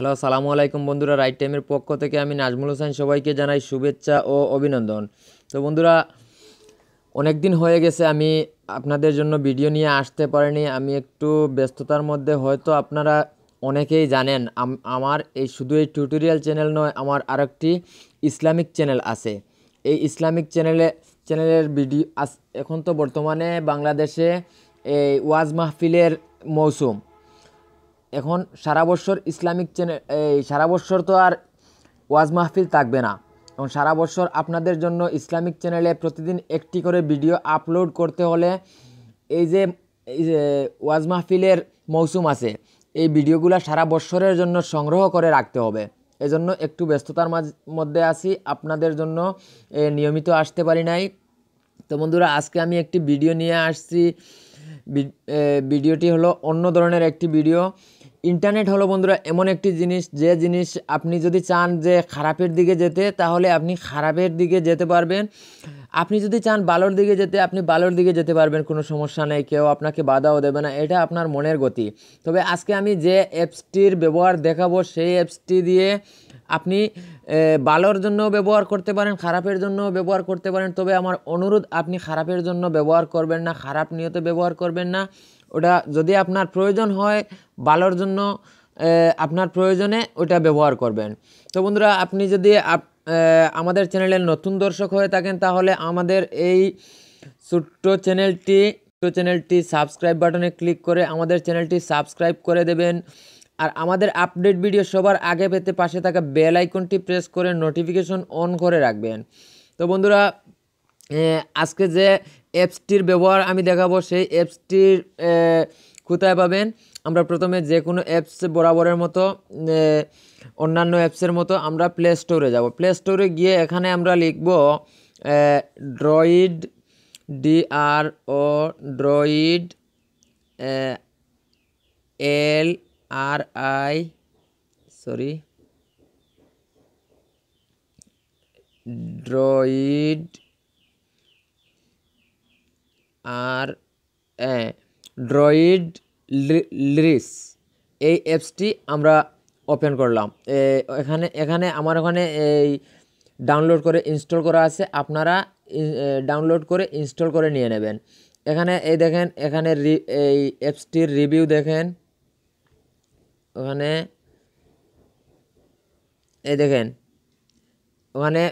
hello সালামু আলাইকুম বন্ধুরা রাইট টাইমের পক্ষ থেকে আমি নাজমুল হোসেন সবাইকে জানাই শুভেচ্ছা ও অভিনন্দন তো বন্ধুরা অনেক দিন হয়ে গেছে আমি আপনাদের জন্য ভিডিও নিয়ে আসতে পারিনি আমি একটু ব্যস্ততার মধ্যে হয়তো আপনারা অনেকেই জানেন আমার এই শুধু এই টিউটোরিয়াল চ্যানেল নয় আমার আরেকটি ইসলামিক চ্যানেল আছে এই ইসলামিক চ্যানেলে চ্যানেলের ভিডিও এখন তো বর্তমানে বাংলাদেশে এই ওয়াজ মাহফিলের মৌসুম এখন সারা বছর ইসলামিক চ্যানেল এই সারা বছর তো আর ওয়াজ মাহফিল থাকবে না এবং সারা বছর আপনাদের জন্য ইসলামিক চ্যানেলে প্রতিদিন একটি করে ভিডিও আপলোড করতে হলে এই যে ওয়াজ মাহফিলের মৌসুম আছে এই ভিডিওগুলো সারা বছরের জন্য সংগ্রহ করে রাখতে হবে এজন্য একটু ব্যস্ততার মধ্যে আছি আপনাদের জন্য নিয়মিত আসতে পারি নাই তো বন্ধুরা আজকে আমি একটি ভিডিও নিয়ে আসছি ভিডিওটি হলো অন্য ধরনের একটি ভিডিও ইন্টারনেট হলো বন্ধুরা এমন একটি জিনিস যে জিনিস আপনি যদি চান যে খারাপের দিকে যেতে তাহলে আপনি খারাপের দিকে যেতে পারবেন আপনি যদি চান বালোর দিকে যেতে আপনি বালোর দিকে যেতে পারবেন কোনো সমস্যা নেই কেউ আপনাকে বাধাও দেবে না এটা আপনার মনের গতি তবে আজকে আমি যে অ্যাপসটির ব্যবহার দেখাবো সেই অ্যাপসটি দিয়ে আপনি বালোর জন্য ব্যবহার করতে পারেন খারাপের জন্য ব্যবহার করতে পারেন তবে আমার অনুরোধ আপনি খারাপের জন্য ব্যবহার করবেন না খারাপ নিয়তে ব্যবহার করবেন না ওটা যদি আপনার প্রয়োজন হয় ভালোর জন্য আপনার প্রয়োজনে ওটা ব্যবহার করবেন তো বন্ধুরা আপনি যদি আমাদের চ্যানেলের নতুন দর্শক হয়ে থাকেন তাহলে আমাদের এই ছোট্ট চ্যানেলটি ছোট্ট চ্যানেলটি সাবস্ক্রাইব বাটনে ক্লিক করে আমাদের চ্যানেলটি সাবস্ক্রাইব করে দেবেন আর আমাদের আপডেট ভিডিও সবার আগে পেতে পাশে থাকা বেল আইকনটি প্রেস করে নোটিফিকেশন অন করে রাখবেন তো বন্ধুরা আজকে যে অ্যাপসটির ব্যবহার আমি দেখাবো সেই অ্যাপসটির কোথায় পাবেন আমরা প্রথমে যে কোনো অ্যাপস বরাবরের মতো অন্যান্য অ্যাপসের মতো আমরা প্লে স্টোরে যাব প্লে স্টোরে গিয়ে এখানে আমরা লিখব droid D R O droid L R I sorry droid আর ড্রয়েড লিস এই অ্যাপসটি আমরা ওপেন করলাম এখানে এখানে আমার ওখানে এই ডাউনলোড করে ইনস্টল করা আছে আপনারা ডাউনলোড করে ইনস্টল করে নিয়ে নেবেন এখানে এই দেখেন এখানে এই অ্যাপসটির রিভিউ দেখেন ওখানে এই দেখেন ওখানে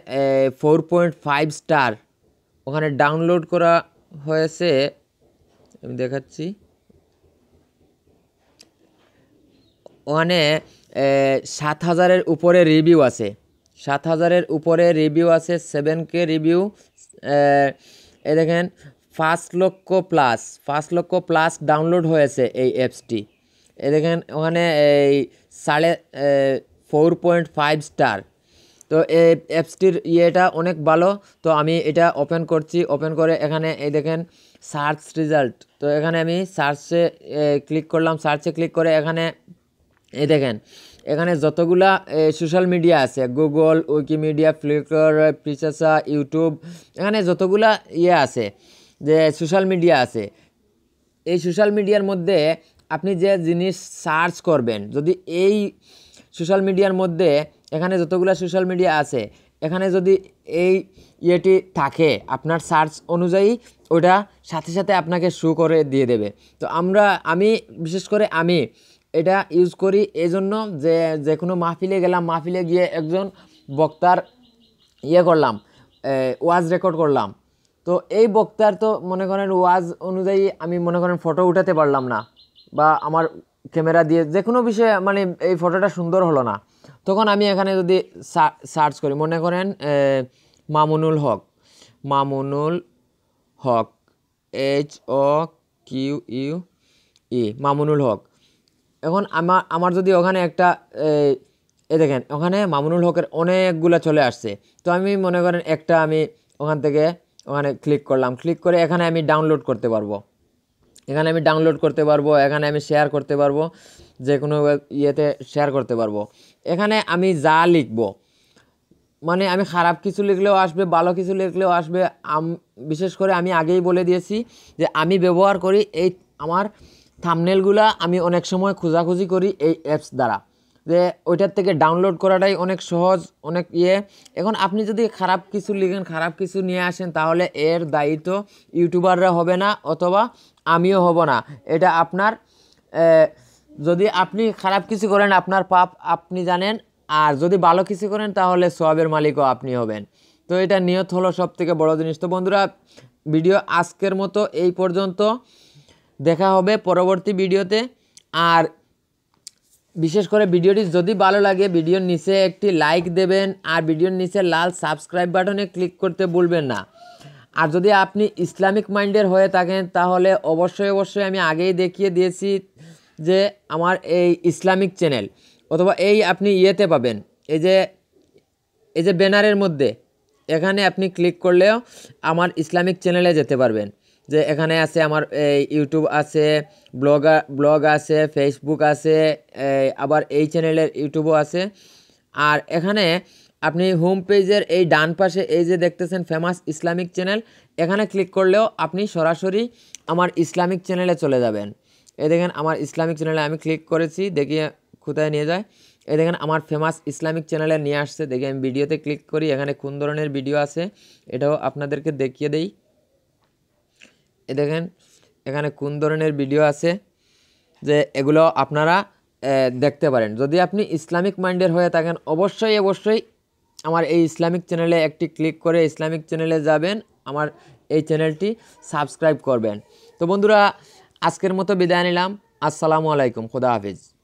ফোর পয়েন্ট ফাইভ স্টার ওখানে ডাউনলোড করা হয়েছে আমি দেখাচ্ছি ওখানে সাত হাজারের উপরে রিভিউ আছে সাত হাজারের উপরে রিভিউ আছে সেভেন কে রিভিউ এ দেখেন পাঁচ লক্ষ প্লাস পাঁচ লক্ষ প্লাস ডাউনলোড হয়েছে এই অ্যাপসটি এ দেখেন ওখানে এই সাড়ে ফোর পয়েন্ট ফাইভ স্টার তো এই অ্যাপসটির ইয়েটা অনেক ভালো তো আমি এটা ওপেন করছি ওপেন করে এখানে এই দেখেন সার্চ রেজাল্ট তো এখানে আমি সার্চে ক্লিক করলাম সার্চে ক্লিক করে এখানে এই দেখেন এখানে যতগুলা সোশ্যাল মিডিয়া আছে গুগল উইকিমিডিয়া ফ্লিপকার্ট প্রিচাসা ইউটিউব এখানে যতগুলা ইয়ে আছে যে সোশ্যাল মিডিয়া আছে এই সোশ্যাল মিডিয়ার মধ্যে আপনি যে জিনিস সার্চ করবেন যদি এই সোশ্যাল মিডিয়ার মধ্যে এখানে যতগুলো সোশ্যাল মিডিয়া আছে এখানে যদি এই ইয়েটি থাকে আপনার সার্চ অনুযায়ী ওটা সাথে সাথে আপনাকে শু করে দিয়ে দেবে তো আমরা আমি বিশেষ করে আমি এটা ইউজ করি এই জন্য যে যে কোনো মাহফিলে গেলাম মাহফিলে গিয়ে একজন বক্তার ইয়ে করলাম ওয়াজ রেকর্ড করলাম তো এই বক্তার তো মনে করেন ওয়াজ অনুযায়ী আমি মনে করেন ফটো উঠাতে পারলাম না বা আমার ক্যামেরা দিয়ে যে কোনো বিষয়ে মানে এই ফটোটা সুন্দর হলো না তখন আমি এখানে যদি সার্চ করি মনে করেন Mamunul Haque Mamunul Haque H O Q U E Mamunul Haque এখন আমার আমার যদি ওখানে একটা এ দেখেন ওখানে মামুনুল হকের অনেকগুলো চলে আসছে তো আমি মনে করেন একটা আমি ওখান থেকে ওখানে ক্লিক করলাম ক্লিক করে এখানে আমি ডাউনলোড করতে পারবো এখানে আমি ডাউনলোড করতে পারবো এখানে আমি শেয়ার করতে পারবো যে কোনো ইয়েতে শেয়ার করতে পারবো এখানে আমি যা লিখব মানে আমি খারাপ কিছু লিখলেও আসবে ভালো কিছু লিখলেও আসবে বিশেষ করে আমি আগেই বলে দিয়েছি যে আমি ব্যবহার করি এই আমার থামনেলগুলা আমি অনেক সময় খোঁজাখুঁজি করি এই অ্যাপস দ্বারা যে ওইটার থেকে ডাউনলোড করাটাই অনেক সহজ অনেক ইয়ে এখন আপনি যদি খারাপ কিছু লিখেন খারাপ কিছু নিয়ে আসেন তাহলে এর দায়িত্ব ইউটিউবাররা হবে না অথবা আমিও হব না এটা আপনার যদি আপনি খারাপ কিছু করেন আপনার পাপ আপনি জানেন আর যদি ভালো কিছু করেন তাহলে সবের মালিকও আপনি হবেন তো এটা নিয়ত হলো সব থেকে বড়ো জিনিস তো বন্ধুরা ভিডিও আজকের মতো এই পর্যন্ত দেখা হবে পরবর্তী ভিডিওতে আর বিশেষ করে ভিডিওটি যদি ভালো লাগে ভিডিওর নিচে একটি লাইক দেবেন আর ভিডিওর নিচে লাল সাবস্ক্রাইব বাটনে ক্লিক করতে ভুলবেন না আর যদি আপনি ইসলামিক মাইন্ডের হয়ে থাকেন তাহলে অবশ্যই অবশ্যই আমি আগেই দেখিয়ে দিয়েছি যে আমার এই ইসলামিক চ্যানেল অথবা এই আপনি ইয়েতে পাবেন এই যে এই যে ব্যানারের মধ্যে এখানে আপনি ক্লিক করলেও আমার ইসলামিক চ্যানেলে যেতে পারবেন যে এখানে আছে আমার এই ইউটিউব আছে ব্লগ ব্লগ আছে ফেসবুক আছে আবার এই চ্যানেলের ইউটিউবও আছে আর এখানে আপনি হোম পেজের এই ডান পাশে এই যে দেখতেছেন ফেমাস ইসলামিক চ্যানেল এখানে ক্লিক করলেও আপনি সরাসরি আমার ইসলামিক চ্যানেলে চলে যাবেন এই দেখেন আমার ইসলামিক চ্যানেলে আমি ক্লিক করেছি দেখি কোথায় নিয়ে যায় এই দেখেন আমার ফেমাস ইসলামিক চ্যানেলে নিয়ে আসছে দেখি আমি ভিডিওতে ক্লিক করি এখানে কোন ধরনের ভিডিও আছে এটাও আপনাদেরকে দেখিয়ে দেই এ দেখেন এখানে কোন ধরনের ভিডিও আছে যে এগুলো আপনারা দেখতে পারেন যদি আপনি ইসলামিক মাইন্ডের হয়ে থাকেন অবশ্যই অবশ্যই আমার এই ইসলামিক চ্যানেলে একটি ক্লিক করে ইসলামিক চ্যানেলে যাবেন আমার এই চ্যানেলটি সাবস্ক্রাইব করবেন তো বন্ধুরা আজকের মতো বিদায় নিলাম আসসালামু আলাইকুম খুদা হাফিজ